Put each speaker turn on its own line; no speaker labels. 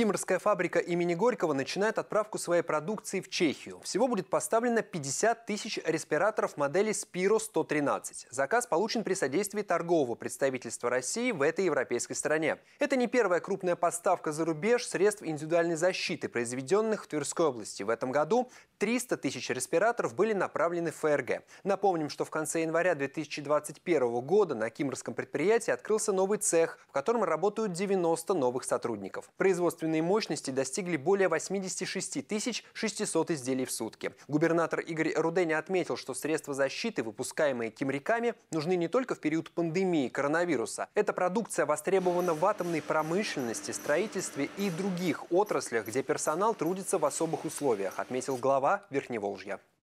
Кимрская фабрика имени Горького начинает отправку своей продукции в Чехию. Всего будет поставлено 50 тысяч респираторов модели Spiro-113. Заказ получен при содействии торгового представительства России в этой европейской стране. Это не первая крупная поставка за рубеж средств индивидуальной защиты, произведенных в Тверской области. В этом году 300 тысяч респираторов были направлены в ФРГ. Напомним, что в конце января 2021 года на кимрском предприятии открылся новый цех, в котором работают 90 новых сотрудников. Производственные мощности достигли более 86 тысяч 600 изделий в сутки. Губернатор Игорь Руденя отметил, что средства защиты, выпускаемые кимриками, нужны не только в период пандемии коронавируса. Эта продукция востребована в атомной промышленности, строительстве и других отраслях, где персонал трудится в особых условиях, отметил глава Верхневолжья.